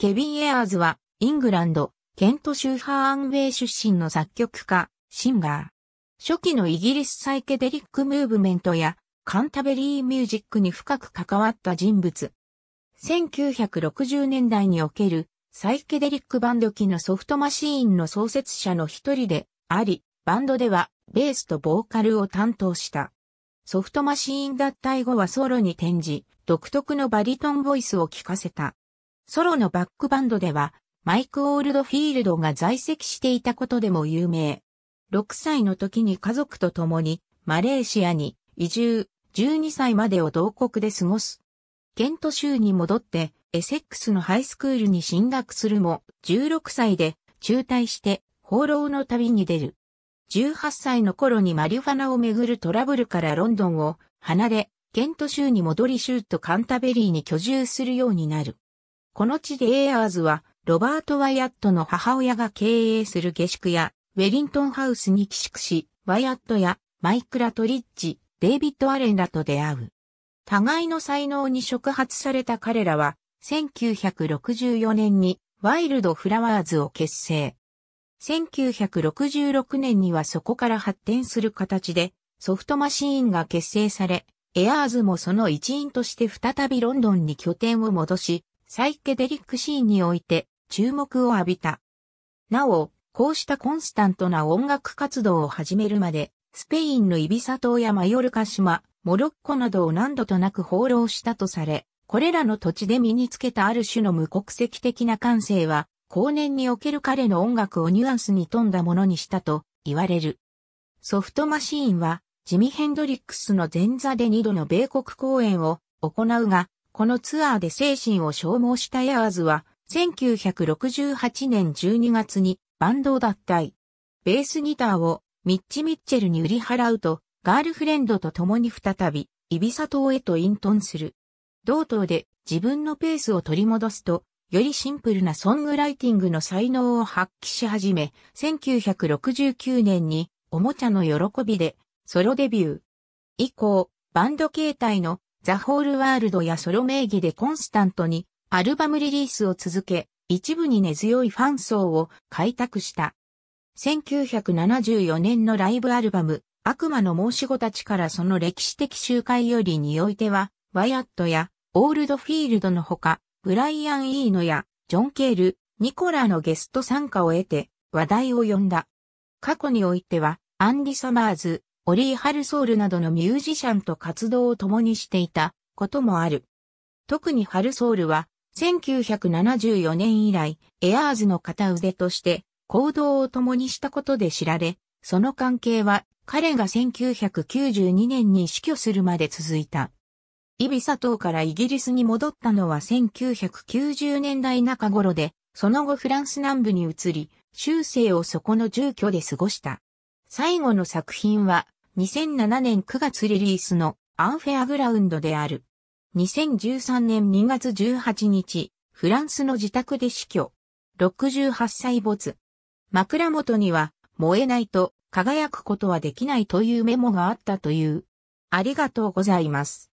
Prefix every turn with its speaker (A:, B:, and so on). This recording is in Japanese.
A: ケビン・エアーズは、イングランド、ケント州ハーアンウェイ出身の作曲家、シンガー。初期のイギリスサイケデリックムーブメントや、カンタベリーミュージックに深く関わった人物。1960年代における、サイケデリックバンド機のソフトマシーンの創設者の一人であり、バンドではベースとボーカルを担当した。ソフトマシーン脱退後はソロに転じ、独特のバリトンボイスを聞かせた。ソロのバックバンドでは、マイク・オールドフィールドが在籍していたことでも有名。6歳の時に家族と共にマレーシアに移住、12歳までを同国で過ごす。ケント州に戻ってエセックスのハイスクールに進学するも、16歳で中退して放浪の旅に出る。18歳の頃にマリファナをめぐるトラブルからロンドンを離れ、ケント州に戻り州都カンタベリーに居住するようになる。この地でエアーズは、ロバート・ワイアットの母親が経営する下宿や、ウェリントンハウスに寄宿し、ワイアットやマイクラ・トリッジ、デイビッド・アレンらと出会う。互いの才能に触発された彼らは、1964年にワイルド・フラワーズを結成。1966年にはそこから発展する形でソフトマシーンが結成され、エアーズもその一員として再びロンドンに拠点を戻し、サイケデリックシーンにおいて注目を浴びた。なお、こうしたコンスタントな音楽活動を始めるまで、スペインのイビサ島やマヨルカ島、モロッコなどを何度となく放浪したとされ、これらの土地で身につけたある種の無国籍的な感性は、後年における彼の音楽をニュアンスに富んだものにしたと言われる。ソフトマシーンは、ジミ・ヘンドリックスの前座で2度の米国公演を行うが、このツアーで精神を消耗したヤーズは、1968年12月にバンドを脱退。ベースギターをミッチ・ミッチェルに売り払うと、ガールフレンドと共に再び、イビサ島へと隠遁する。同等で自分のペースを取り戻すと、よりシンプルなソングライティングの才能を発揮し始め、1969年におもちゃの喜びでソロデビュー。以降、バンド形態のザ・ホールワールドやソロ名義でコンスタントにアルバムリリースを続け、一部に根強いファン層を開拓した。1974年のライブアルバム、悪魔の申し子たちからその歴史的集会よりにおいては、ワイアットやオールドフィールドのほか、ブライアン・イーノやジョン・ケール、ニコラのゲスト参加を得て話題を呼んだ。過去においては、アンディ・サマーズ、オリー・ハルソールなどのミュージシャンと活動を共にしていたこともある。特にハルソールは、1974年以来、エアーズの片腕として行動を共にしたことで知られ、その関係は彼が1992年に死去するまで続いた。イビサ島からイギリスに戻ったのは1990年代中頃で、その後フランス南部に移り、終生をそこの住居で過ごした。最後の作品は、2007年9月リリースのアンフェアグラウンドである。2013年2月18日、フランスの自宅で死去。68歳没。枕元には、燃えないと輝くことはできないというメモがあったという。ありがとうございます。